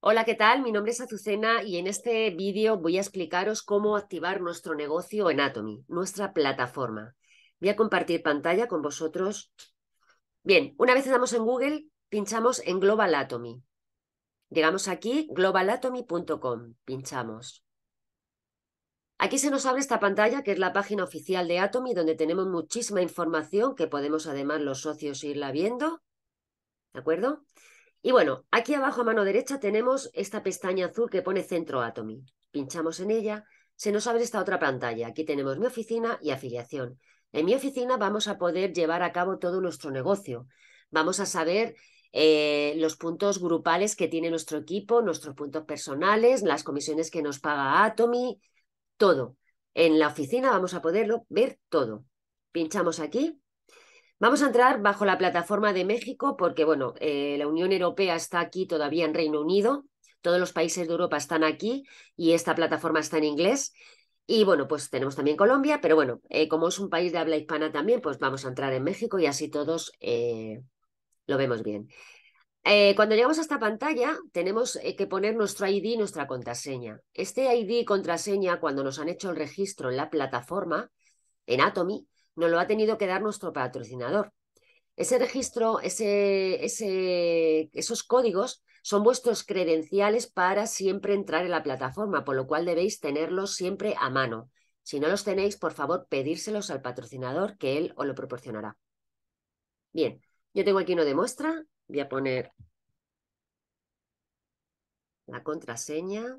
Hola, ¿qué tal? Mi nombre es Azucena y en este vídeo voy a explicaros cómo activar nuestro negocio en Atomy, nuestra plataforma. Voy a compartir pantalla con vosotros. Bien, una vez estamos en Google, pinchamos en Global Atomy. Llegamos aquí, globalatomy.com, pinchamos. Aquí se nos abre esta pantalla que es la página oficial de Atomy donde tenemos muchísima información que podemos además los socios irla viendo. ¿De acuerdo? Y bueno, aquí abajo a mano derecha tenemos esta pestaña azul que pone Centro Atomy. Pinchamos en ella, se nos abre esta otra pantalla. Aquí tenemos mi oficina y afiliación. En mi oficina vamos a poder llevar a cabo todo nuestro negocio. Vamos a saber eh, los puntos grupales que tiene nuestro equipo, nuestros puntos personales, las comisiones que nos paga Atomy, todo. En la oficina vamos a poderlo ver todo. Pinchamos aquí Vamos a entrar bajo la plataforma de México porque, bueno, eh, la Unión Europea está aquí todavía en Reino Unido, todos los países de Europa están aquí y esta plataforma está en inglés. Y bueno, pues tenemos también Colombia, pero bueno, eh, como es un país de habla hispana también, pues vamos a entrar en México y así todos eh, lo vemos bien. cuando llegamos a esta pantalla, tenemos que poner nuestro ID y nuestra contraseña. Este ID y contraseña, cuando nos han hecho el registro en la plataforma, en Atomy, nos lo ha tenido que dar nuestro patrocinador. Ese registro, ese, esos códigos son vuestros credenciales para siempre entrar en la plataforma, por lo cual debéis tenerlos siempre a mano. Si no los tenéis, por favor, pedírselos al patrocinador que él os lo proporcionará. Bien, yo tengo aquí uno de muestra. Voy a poner la contraseña.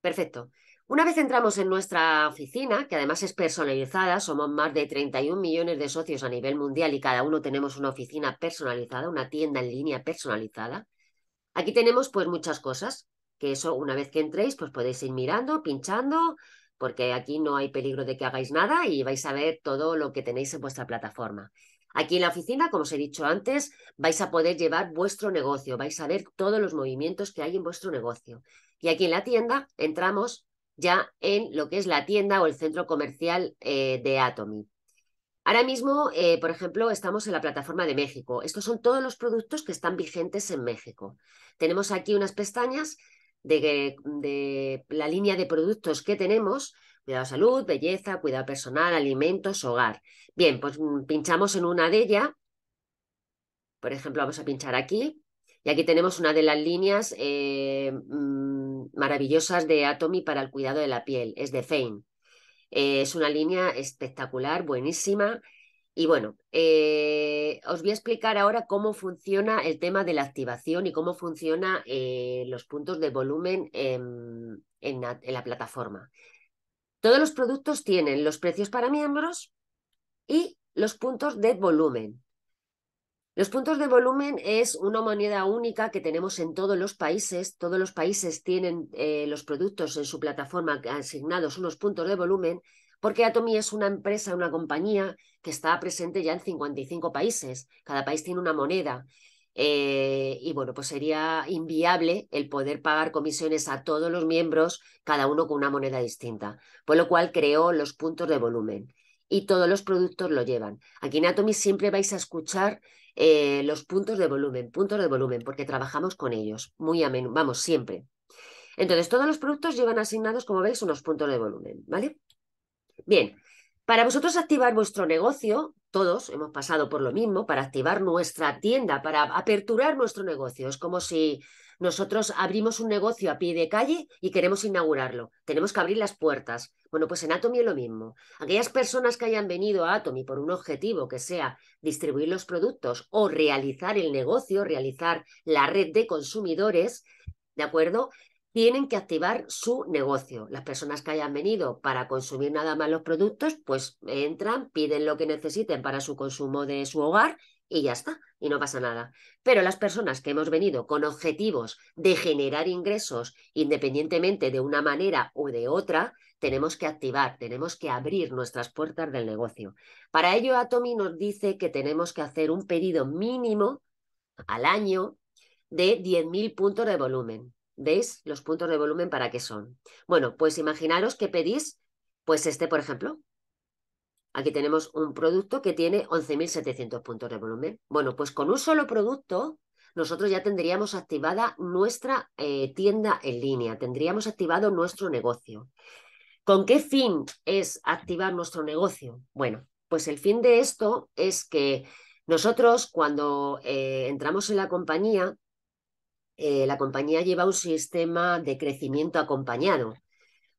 Perfecto. Una vez entramos en nuestra oficina, que además es personalizada, somos más de 31 millones de socios a nivel mundial y cada uno tenemos una oficina personalizada, una tienda en línea personalizada. Aquí tenemos pues muchas cosas, que eso una vez que entréis pues podéis ir mirando, pinchando, porque aquí no hay peligro de que hagáis nada y vais a ver todo lo que tenéis en vuestra plataforma. Aquí en la oficina, como os he dicho antes, vais a poder llevar vuestro negocio, vais a ver todos los movimientos que hay en vuestro negocio. Y aquí en la tienda entramos ya en lo que es la tienda o el centro comercial eh, de Atomy. Ahora mismo, eh, por ejemplo, estamos en la plataforma de México. Estos son todos los productos que están vigentes en México. Tenemos aquí unas pestañas de, de la línea de productos que tenemos, cuidado salud, belleza, cuidado personal, alimentos, hogar. Bien, pues mm, pinchamos en una de ellas. Por ejemplo, vamos a pinchar aquí y aquí tenemos una de las líneas eh, mm, maravillosas de Atomy para el cuidado de la piel, es de Fein. Eh, es una línea espectacular, buenísima. Y bueno, eh, os voy a explicar ahora cómo funciona el tema de la activación y cómo funciona los puntos de volumen en la plataforma. Todos los productos tienen los precios para miembros y los puntos de volumen. Los puntos de volumen es una moneda única que tenemos en todos los países. Todos los países tienen eh, los productos en su plataforma asignados unos puntos de volumen, porque Atomy es una empresa, una compañía que está presente ya en 55 países. Cada país tiene una moneda. Eh, y bueno, pues sería inviable el poder pagar comisiones a todos los miembros, cada uno con una moneda distinta, por lo cual creó los puntos de volumen y todos los productos lo llevan. Aquí en Atomy siempre vais a escuchar eh, los puntos de volumen, puntos de volumen, porque trabajamos con ellos muy a menudo, vamos, siempre. Entonces, todos los productos llevan asignados, como veis, unos puntos de volumen, ¿vale? Bien, para vosotros activar vuestro negocio, todos hemos pasado por lo mismo para activar nuestra tienda, para aperturar nuestro negocio. Es como si nosotros abrimos un negocio a pie de calle y queremos inaugurarlo. Tenemos que abrir las puertas. Bueno, pues en Atomy es lo mismo. Aquellas personas que hayan venido a Atomy por un objetivo que sea distribuir los productos o realizar el negocio, realizar la red de consumidores, ¿de acuerdo? tienen que activar su negocio. Las personas que hayan venido para consumir nada más los productos, pues entran, piden lo que necesiten para su consumo de su hogar y ya está, y no pasa nada. Pero las personas que hemos venido con objetivos de generar ingresos independientemente de una manera o de otra, tenemos que activar, tenemos que abrir nuestras puertas del negocio. Para ello, Atomi nos dice que tenemos que hacer un pedido mínimo al año de 10.000 puntos de volumen. ¿Veis? Los puntos de volumen para qué son. Bueno, pues imaginaros que pedís, pues este, por ejemplo. Aquí tenemos un producto que tiene 11.700 puntos de volumen. Bueno, pues con un solo producto, nosotros ya tendríamos activada nuestra eh, tienda en línea, tendríamos activado nuestro negocio. ¿Con qué fin es activar nuestro negocio? Bueno, pues el fin de esto es que nosotros cuando eh, entramos en la compañía, eh, la compañía lleva un sistema de crecimiento acompañado,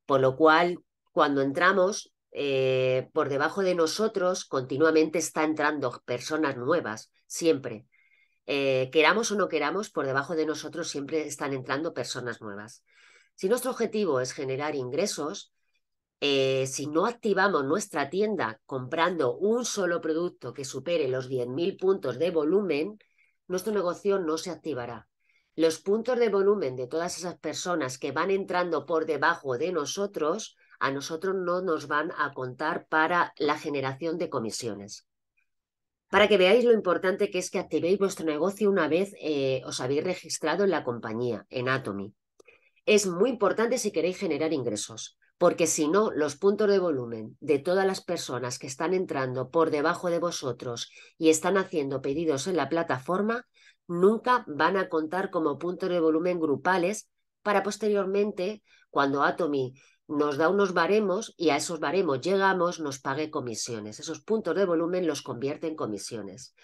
por lo cual cuando entramos, eh, por debajo de nosotros continuamente está entrando personas nuevas, siempre. Eh, queramos o no queramos, por debajo de nosotros siempre están entrando personas nuevas. Si nuestro objetivo es generar ingresos, si no activamos nuestra tienda comprando un solo producto que supere los 10.000 puntos de volumen, nuestro negocio no se activará los puntos de volumen de todas esas personas que van entrando por debajo de nosotros, a nosotros no nos van a contar para la generación de comisiones. Para que veáis lo importante que es que activéis vuestro negocio una vez eh, os habéis registrado en la compañía, en Atomy. Es muy importante si queréis generar ingresos, porque si no, los puntos de volumen de todas las personas que están entrando por debajo de vosotros y están haciendo pedidos en la plataforma nunca van a contar como puntos de volumen grupales para posteriormente, cuando Atomi nos da unos baremos y a esos baremos llegamos, nos pague comisiones. Esos puntos de volumen los convierte en comisiones.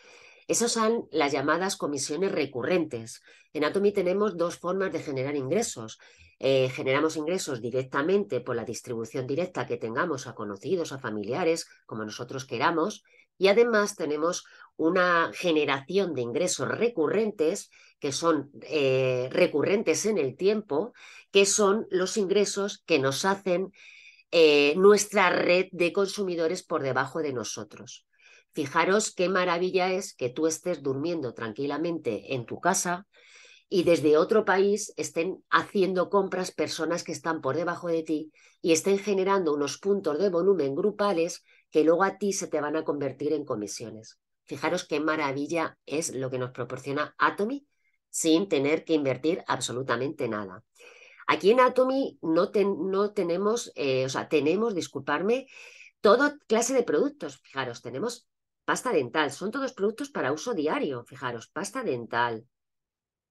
Esas son las llamadas comisiones recurrentes. En Atomi tenemos dos formas de generar ingresos. Eh, generamos ingresos directamente por la distribución directa que tengamos a conocidos, a familiares, como nosotros queramos, y además tenemos una generación de ingresos recurrentes que son eh, recurrentes en el tiempo, que son los ingresos que nos hacen eh, nuestra red de consumidores por debajo de nosotros. Fijaros qué maravilla es que tú estés durmiendo tranquilamente en tu casa, y desde otro país estén haciendo compras personas que están por debajo de ti y estén generando unos puntos de volumen grupales que luego a ti se te van a convertir en comisiones. Fijaros qué maravilla es lo que nos proporciona Atomy sin tener que invertir absolutamente nada. Aquí en Atomy no, no tenemos, eh, o sea, tenemos, disculparme, toda clase de productos. Fijaros, tenemos pasta dental, son todos productos para uso diario. Fijaros, pasta dental,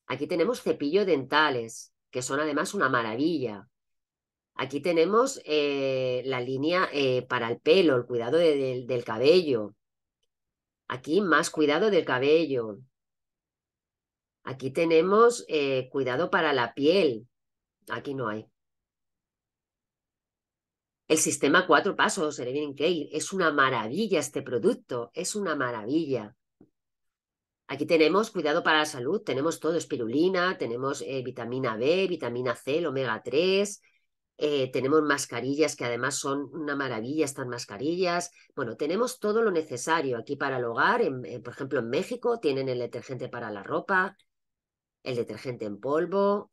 Aquí tenemos cepillo dentales, que son además una maravilla. Aquí tenemos eh, la línea eh, para el pelo, el cuidado del cabello. Aquí más cuidado del cabello. Aquí tenemos eh, cuidado para la piel. Aquí no hay. El sistema cuatro pasos, Evening Kale, es una maravilla este producto, es una maravilla. Aquí tenemos cuidado para la salud, tenemos todo, espirulina, tenemos eh, vitamina B, vitamina C, el omega 3, eh, tenemos mascarillas que además son una maravilla estas mascarillas. Bueno, tenemos todo lo necesario aquí para el hogar. por ejemplo, en México tienen el detergente para la ropa, el detergente en polvo,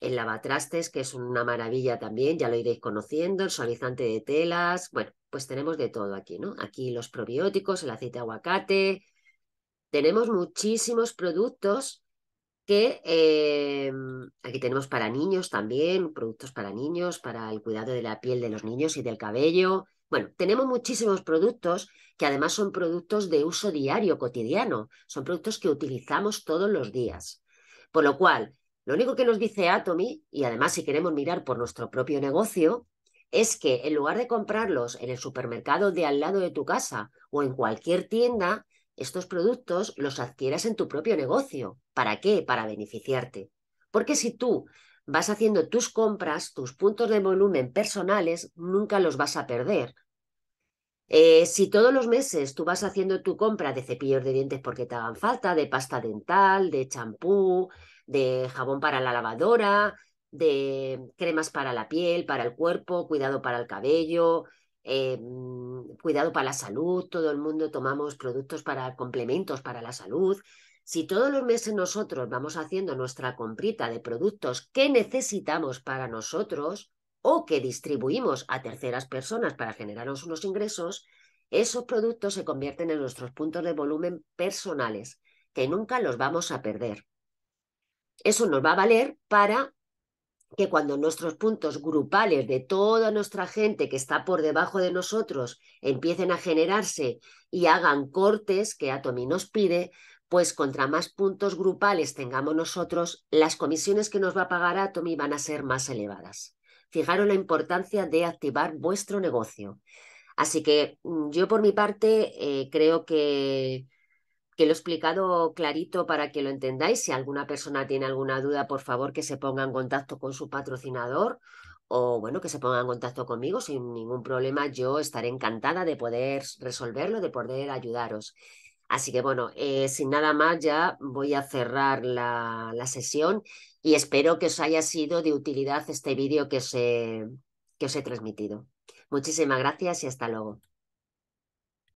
el lavatrastes, que es una maravilla también, ya lo iréis conociendo, el suavizante de telas. Bueno, pues tenemos de todo aquí, ¿no? Aquí los probióticos, el aceite de aguacate, tenemos muchísimos productos que em, aquí tenemos para niños también, productos para niños, para el cuidado de la piel de los niños y del cabello. Bueno, tenemos muchísimos productos que además son productos de uso diario, cotidiano, son productos que utilizamos todos los días. Por lo cual, lo único que nos dice Atomy, y además si queremos mirar por nuestro propio negocio, es que en lugar de comprarlos en el supermercado de al lado de tu casa o en cualquier tienda, estos productos los adquieras en tu propio negocio. ¿Para qué? Para beneficiarte. Porque si tú vas haciendo tus compras, tus puntos de volumen personales, nunca los vas a perder. Eh, si todos los meses tú vas haciendo tu compra de cepillos de dientes porque te hagan falta, de pasta dental, de champú, de jabón para la lavadora, de cremas para la piel, para el cuerpo, cuidado para el cabello, eh, mm, cuidado para la salud, todo el mundo tomamos productos para complementos para la salud. Si todos los meses nosotros vamos haciendo nuestra comprita de productos que necesitamos para nosotros o que distribuimos a terceras personas para generarnos unos ingresos, esos productos se convierten en nuestros puntos de volumen personales, que nunca los vamos a perder. Eso nos va a valer para que cuando nuestros puntos grupales de toda nuestra gente que está por debajo de nosotros empiecen a generarse y hagan cortes que Atomi nos pide, pues contra más puntos grupales tengamos nosotros, las comisiones que nos va a pagar Atomi van a ser más elevadas. Fijaros la importancia de activar vuestro negocio. Así que mm, yo por mi parte eh, creo que que lo he explicado clarito para que lo entendáis. Si alguna persona tiene alguna duda, por favor que se ponga en contacto con su patrocinador o bueno, que se ponga en contacto conmigo sin ningún problema. Yo estaré encantada de poder resolverlo, de poder ayudaros. Así que bueno, eh, sin nada más ya voy a cerrar la, sesión y espero que os haya sido de utilidad este vídeo que se que os he transmitido. Muchísimas gracias y hasta luego.